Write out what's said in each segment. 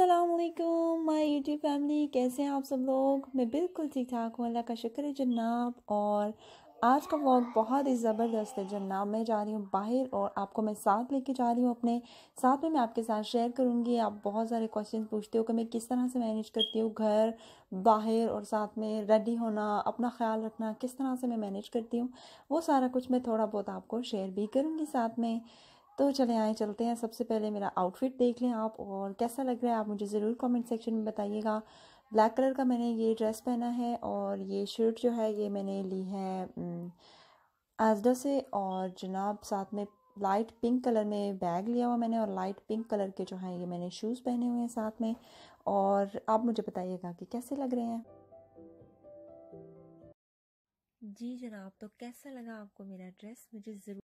असलकुम my YouTube family कैसे हैं आप सब लोग मैं बिल्कुल ठीक ठाक हूँ अल्लाह का शुक्र है जनाब और आज का व्लॉग बहुत ही ज़बरदस्त है जनाब मैं जा रही हूँ बाहर और आपको मैं साथ लेके जा रही हूँ अपने साथ में मैं आपके साथ शेयर करूँगी आप बहुत सारे क्वेश्चन पूछते हो कि मैं किस तरह से मैनेज करती हूँ घर बाहर और साथ में रेडी होना अपना ख्याल रखना किस तरह से मैं मैनेज करती हूँ वो सारा कुछ मैं थोड़ा बहुत आपको शेयर भी करूँगी साथ में तो चले आए चलते हैं सबसे पहले मेरा आउटफिट देख लें आप और कैसा लग रहा है आप मुझे ज़रूर कमेंट सेक्शन में बताइएगा ब्लैक कलर का मैंने ये ड्रेस पहना है और ये शर्ट जो है ये मैंने ली है एजडो से और जनाब साथ में लाइट पिंक कलर में बैग लिया हुआ मैंने और लाइट पिंक कलर के जो हैं ये मैंने शूज़ पहने हुए हैं साथ में और आप मुझे बताइएगा कि कैसे लग रहे हैं जी जनाब तो कैसा लगा आपको मेरा ड्रेस मुझे ज़रूर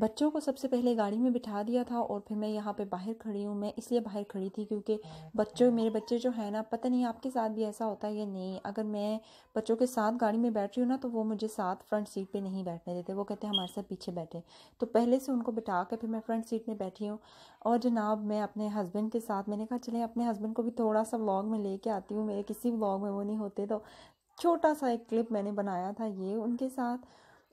बच्चों को सबसे पहले गाड़ी में बिठा दिया था और फिर मैं यहाँ पे बाहर खड़ी हूँ मैं इसलिए बाहर खड़ी थी क्योंकि बच्चों मेरे बच्चे जो है ना पता नहीं आपके साथ भी ऐसा होता है या नहीं अगर मैं बच्चों के साथ गाड़ी में बैठ रही हूँ ना तो वो मुझे साथ फ्रंट सीट पे नहीं बैठने देते वो कहते हैं हमारे साथ पीछे बैठे तो पहले से उनको बिठा कर फिर मैं फ्रंट सीट में बैठी हूँ और जनाब मैं अपने हस्बैंड के साथ मैंने कहा चले अपने हस्बैंड को भी थोड़ा सा व्लॉग में लेके आती हूँ मेरे किसी व्लॉग में वो नहीं होते तो छोटा सा एक क्लिप मैंने बनाया था ये उनके साथ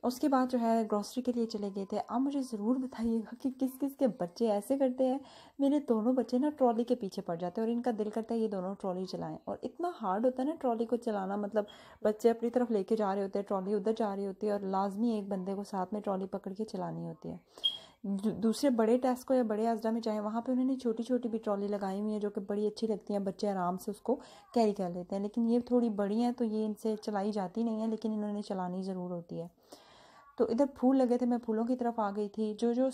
उसके बाद जो है ग्रॉसरी के लिए चले गए थे आप मुझे ज़रूर बताइएगा कि किस किस के बच्चे ऐसे करते हैं मेरे दोनों बच्चे ना ट्रॉली के पीछे पड़ जाते हैं और इनका दिल करता है ये दोनों ट्रॉली चलाएं और इतना हार्ड होता है ना ट्रॉली को चलाना मतलब बच्चे अपनी तरफ लेके जा रहे होते हैं ट्रॉली उधर जा रही होती है और लाजमी एक बंदे को साथ में ट्रॉली पकड़ के चलानी होती है दूसरे बड़े टेस्को या बड़े अजडा में चाहें वहाँ पर उन्होंने छोटी छोटी भी ट्रॉली लगाई हुई है जो कि बड़ी अच्छी लगती हैं बच्चे आराम से उसको कैरी कर लेते हैं लेकिन ये थोड़ी बड़ी हैं तो ये इनसे चलाई जाती नहीं है लेकिन इन्होंने चलानी ज़रूर होती है तो इधर फूल लगे थे मैं फूलों की तरफ आ गई थी जो जो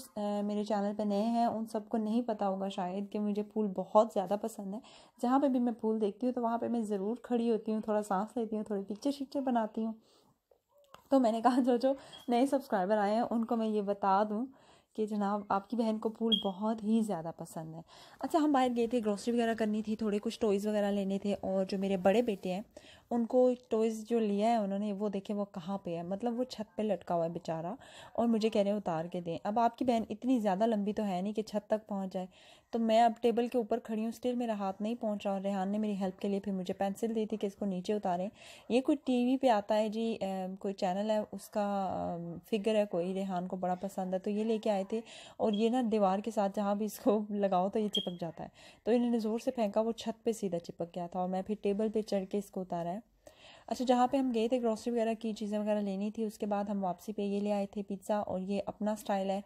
मेरे चैनल पे नए हैं उन सबको नहीं पता होगा शायद कि मुझे फूल बहुत ज़्यादा पसंद है जहाँ पे भी मैं फूल देखती हूँ तो वहाँ पे मैं ज़रूर खड़ी होती हूँ थोड़ा सांस लेती हूँ थोड़ी पिक्चर शिक्चर बनाती हूँ तो मैंने कहा जो जो नए सब्सक्राइबर आए हैं उनको मैं ये बता दूँ कि जनाब आपकी बहन को फूल बहुत ही ज़्यादा पसंद है अच्छा हम बाहर गए थे ग्रॉसरी वगैरह करनी थी थोड़े कुछ टॉयज़ वगैरह लेने थे और जो मेरे बड़े बेटे हैं उनको टॉयज़ जो लिया है उन्होंने वो देखे वो कहाँ पे है मतलब वो छत पे लटका हुआ है बेचारा और मुझे कह रहे हैं उतार के दें अब आपकी बहन इतनी ज़्यादा लंबी तो है नहीं कि छत तक पहुँच जाए तो मैं अब टेबल के ऊपर खड़ी हूँ स्टिल मेरा हाथ नहीं पहुँच रहा और रेहान ने मेरी हेल्प के लिए फिर मुझे पेंसिल दी थी कि इसको नीचे उतारें ये कोई टी वी पर आता है जी कोई चैनल है उसका फिगर है कोई रेहान को बड़ा पसंद है तो ये लेके आए थे और ये ना दीवार के साथ जहाँ भी इसको लगाओ तो ये चिपक जाता है तो इन्होंने ज़ोर से फेंका वो छत पर सीधा चिपक गया था और मैं फिर टेबल पर चढ़ के इसको उतारा है अच्छा जहाँ पे हम गए थे ग्रॉसरी वगैरह की चीज़ें वगैरह लेनी थी उसके बाद हम वापसी पे ये ले आए थे पिज़्ज़ा और ये अपना स्टाइल है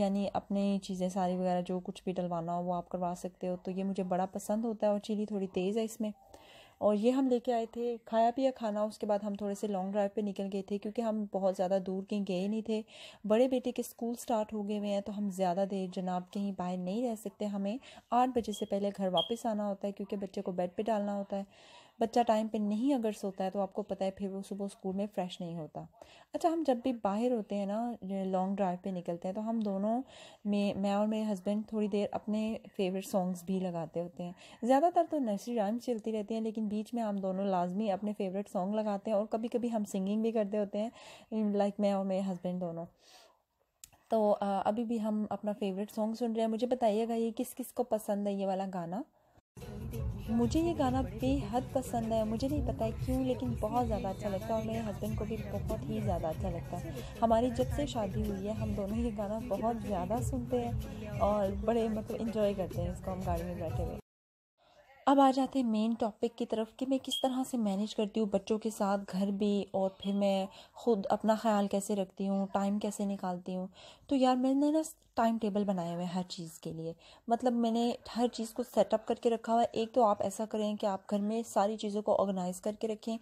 यानी अपने चीज़ें सारी वगैरह जो कुछ भी डलवाना हो वो आप करवा सकते हो तो ये मुझे बड़ा पसंद होता है और चिली थोड़ी तेज़ है इसमें और ये हम लेके आए थे खाया पिया खाना उसके बाद हम थोड़े से लॉन्ग ड्राइव पे निकल गए थे क्योंकि हम बहुत ज़्यादा दूर कहीं गए नहीं थे बड़े बेटे के स्कूल स्टार्ट हो गए हुए हैं तो हम ज़्यादा देर जनाब कहीं बाहर नहीं रह सकते हमें आठ बजे से पहले घर वापस आना होता है क्योंकि बच्चे को बेड पर डालना होता है बच्चा टाइम पे नहीं अगर सोता है तो आपको पता है फिर वो सुबह स्कूल में फ़्रेश नहीं होता अच्छा हम जब भी बाहर होते हैं ना लॉन्ग ड्राइव पे निकलते हैं तो हम दोनों में मैं और मेरे हस्बैंड थोड़ी देर अपने फेवरेट सॉन्ग्स भी लगाते होते हैं ज़्यादातर तो नर्सरी राइम्स चलती रहती हैं लेकिन बीच में हम दोनों लाजमी अपने फेवरेट सॉन्ग लगाते हैं और कभी कभी हम सिंगिंग भी करते होते हैं लाइक मैं और मेरे हस्बैंड दोनों तो अभी भी हम अपना फेवरेट सॉन्ग सुन रहे हैं मुझे बताइएगा ये किस किस को पसंद है ये वाला गाना मुझे ये गाना बेहद पसंद है मुझे नहीं पता है क्यों लेकिन बहुत ज़्यादा अच्छा लगता है और मेरे हस्बैंड को भी बहुत ही ज़्यादा अच्छा लगता है हमारी जब से शादी हुई है हम दोनों ये गाना बहुत ज़्यादा सुनते हैं और बड़े मतलब इंजॉय करते हैं इसको हम गाड़ी में बैठे हुए अब आ जाते हैं मेन टॉपिक की तरफ कि मैं किस तरह से मैनेज करती हूँ बच्चों के साथ घर भी और फिर मैं ख़ुद अपना ख्याल कैसे रखती हूँ टाइम कैसे निकालती हूँ तो यार मैंने ना टाइम टेबल बनाए हुए हैं हर चीज़ के लिए मतलब मैंने हर चीज़ को सेटअप करके रखा हुआ है एक तो आप ऐसा करें कि आप घर में सारी चीज़ों को ऑर्गेनाइज़ करके रखें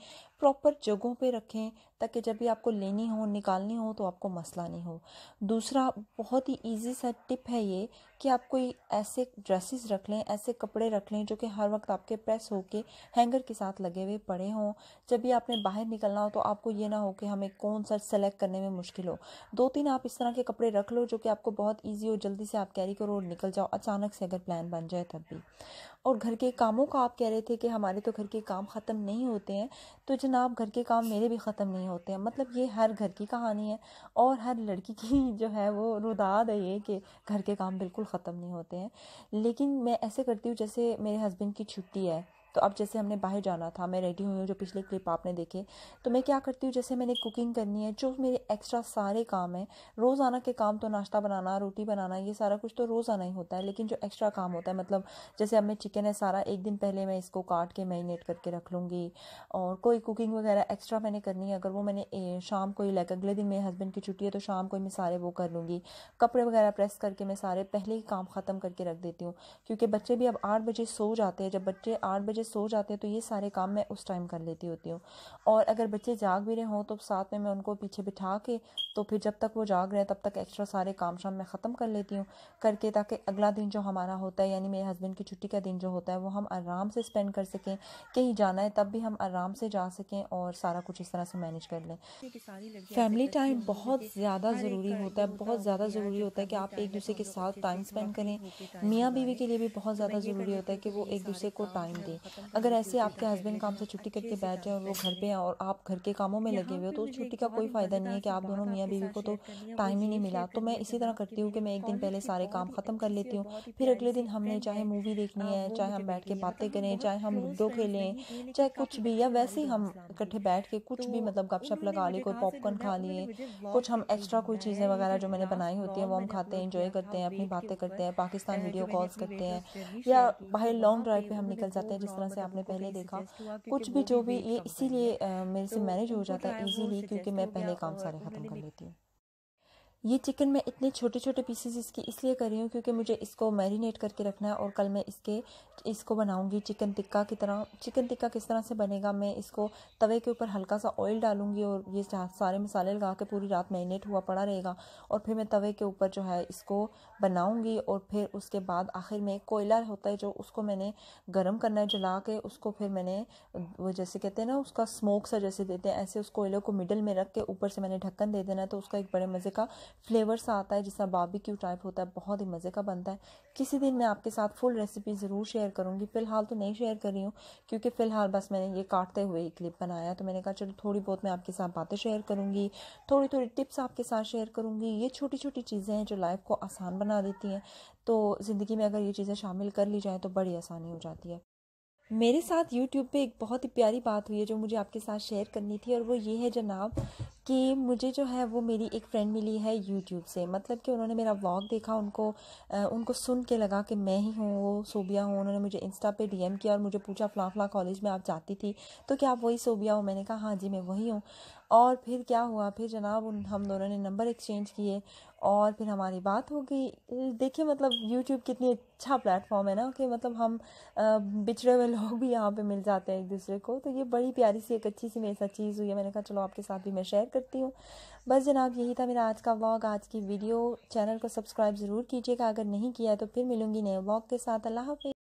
प्रॉपर जगहों पे रखें ताकि जब भी आपको लेनी हो निकालनी हो तो आपको मसला नहीं हो दूसरा बहुत ही ईजी सा टिप है ये कि आप कोई ऐसे ड्रेसेस रख लें ऐसे कपड़े रख लें जो कि हर वक्त आपके प्रेस के हैंगर के साथ लगे हुए पड़े हों जब भी आपने बाहर निकलना हो तो आपको ये ना हो कि हमें कौन सा सेलेक्ट करने में मुश्किल हो दो तीन आप इस तरह के कपड़े रख लो जो कि आपको बहुत ईजी हो जल्दी से आप कैरी करो और निकल जाओ अचानक से अगर प्लान बन जाए तब भी और घर के कामों का आप कह रहे थे कि हमारे तो घर के काम ख़त्म नहीं होते हैं तो जनाब घर के काम मेरे भी ख़त्म नहीं होते हैं मतलब ये हर घर की कहानी है और हर लड़की की जो है वो रुदाद है ये कि घर के काम बिल्कुल ख़त्म नहीं होते हैं लेकिन मैं ऐसे करती हूँ जैसे मेरे हस्बैंड की छुट्टी है तो अब जैसे हमने बाहर जाना था मैं रेडी हुई हूँ जो पिछले क्लिप आपने देखे तो मैं क्या करती हूँ जैसे मैंने कुकिंग करनी है जो मेरे एक्स्ट्रा सारे काम हैं रोज़ाना के काम तो नाश्ता बनाना रोटी बनाना ये सारा कुछ तो रोज़ाना ही होता है लेकिन जो एक्स्ट्रा काम होता है मतलब जैसे अब मैं चिकन है सारा एक दिन पहले मैं इसको काट के मैरिनेट करके रख लूँगी और कोई कुकिंग वगैरह एक्स्ट्रा मैंने करनी है अगर वो मैंने शाम को ही लाइक अगले दिन मेरे हस्बैंड की छुट्टी है तो शाम को ही मैं सारे वो कर लूँगी कपड़े वगैरह प्रेस करके मैं सारे पहले ही काम ख़त्म करके रख देती हूँ क्योंकि बच्चे भी अब आठ बजे सो जाते हैं जब बच्चे आठ बजे बच्चे सो जाते हैं तो ये सारे काम मैं उस टाइम कर लेती होती हूँ और अगर बच्चे जाग भी रहे हों तो साथ में मैं उनको पीछे बिठा के तो फिर जब तक वो जाग रहे हैं तब तक एक्स्ट्रा सारे काम शाम मैं ख़त्म कर लेती हूँ करके ताकि अगला दिन जो हमारा होता है यानी मेरे हस्बैंड की छुट्टी का दिन जो होता है वो हम आराम से स्पेंड कर सकें कहीं जाना है तब भी हम आराम से जा सकें और सारा कुछ इस तरह से मैनेज कर लें फैमिली टाइम बहुत ज़्यादा ज़रूरी होता है बहुत ज़्यादा ज़रूरी होता है कि आप एक दूसरे के साथ टाइम स्पेंड करें मियाँ बीवी के लिए भी बहुत तो ज़्यादा ज़रूरी होता है कि वो एक दूसरे को टाइम दें अगर ऐसे आपके हस्बैंड काम से छुट्टी करके बैठ जाए और वो घर पे और आप घर के कामों में लगे हुए हो तो उस छुट्टी का कोई फ़ायदा नहीं है कि आप दोनों मियाँ बीवी को तो टाइम ही नहीं मिला तो मैं इसी तरह करती हूँ कि मैं एक दिन पहले सारे काम ख़त्म कर लेती हूँ फिर अगले दिन हमने चाहे मूवी देखनी है चाहे हम बैठ के बातें करें चाहे हम लूडो खेलें चाहे कुछ भी या वैसे ही हम इकट्ठे बैठ के कुछ भी मतलब गपशप लगा लें कोई पॉपकॉर्न खा लिए कुछ हम एक्स्ट्रा कोई चीज़ें वगैरह जो मैंने बनाई होती हैं वो हम खाते हैं इंजॉय करते हैं अपनी बातें करते हैं पाकिस्तान वीडियो कॉल्स करते हैं या बाहर लॉन्ग ड्राइव पे हम निकल जाते हैं जिस तरह तरह से मतलब आपने पहले देखा कुछ भी जो भी ये इसीलिए मेरे से मैनेज तो हो जाता है ईजीली क्योंकि मैं पहले काम सारे ख़त्म कर लेती हूँ ये चिकन मैं इतने छोटे छोटे पीसेस इसकी इसलिए कर रही हूँ क्योंकि मुझे इसको मैरिनेट करके रखना है और कल मैं इसके इसको बनाऊँगी चिकन टिक्का की तरह चिकन टिक्का किस तरह से बनेगा मैं इसको तवे के ऊपर हल्का सा ऑयल डालूँगी और ये सारे मसाले लगा के पूरी रात मैरिनेट हुआ पड़ा रहेगा और फिर मैं तवे के ऊपर जो है इसको बनाऊँगी और फिर उसके बाद आखिर में कोयला होता है जो उसको मैंने गर्म करना है जला के उसको फिर मैंने वो जैसे कहते हैं ना उसका स्मोक सा जैसे देते हैं ऐसे उस कोयले को मिडल में रख के ऊपर से मैंने ढक्कन दे देना है तो उसका एक बड़े मज़े का फ्लेवर्स आता है जिसका बारबेक्यू टाइप होता है बहुत ही मज़े का बनता है किसी दिन मैं आपके साथ फुल रेसिपी ज़रूर शेयर करूँगी फ़िलहाल तो नहीं शेयर कर रही हूँ क्योंकि फ़िलहाल बस मैंने ये काटते हुए ही क्लिप बनाया तो मैंने कहा चलो थोड़ी बहुत मैं आपके साथ बातें शेयर करूँगी थोड़ी थोड़ी टिप्स आपके साथ शेयर करूँगी ये छोटी छोटी चीज़ें हैं जो लाइफ को आसान बना देती हैं तो ज़िंदगी में अगर ये चीज़ें शामिल कर ली जाएँ तो बड़ी आसानी हो जाती है मेरे साथ यूट्यूब पे एक बहुत ही प्यारी बात हुई है जो मुझे आपके साथ शेयर करनी थी और वो ये है जनाब कि मुझे जो है वो मेरी एक फ्रेंड मिली है यूट्यूब से मतलब कि उन्होंने मेरा व्लॉग देखा उनको उनको सुन के लगा कि मैं ही हूँ वो सोबिया हूँ उन्होंने मुझे इंस्टा पे डीएम किया और मुझे पूछा फला फला कॉलेज में आप जाती थी तो क्या आप वही सोबिया हो मैंने कहा हाँ जी मैं वही हूँ और फिर क्या हुआ फिर जनाब उन हम दोनों ने नंबर एक्सचेंज किए और फिर हमारी बात हो गई देखिए मतलब यूट्यूब कितनी अच्छा प्लेटफॉर्म है ना कि मतलब हम बिछड़े हुए लोग भी यहाँ पे मिल जाते हैं एक दूसरे को तो ये बड़ी प्यारी सी एक अच्छी सी मेरे साथ चीज़ हुई है मैंने कहा चलो आपके साथ भी मैं शेयर करती हूँ बस जनाब यही था मेरा आज का व्लॉग आज की वीडियो चैनल को सब्सक्राइब ज़रूर कीजिएगा अगर नहीं किया तो फिर मिलूँगी नए व्लॉग के साथ अल्लाह हाफि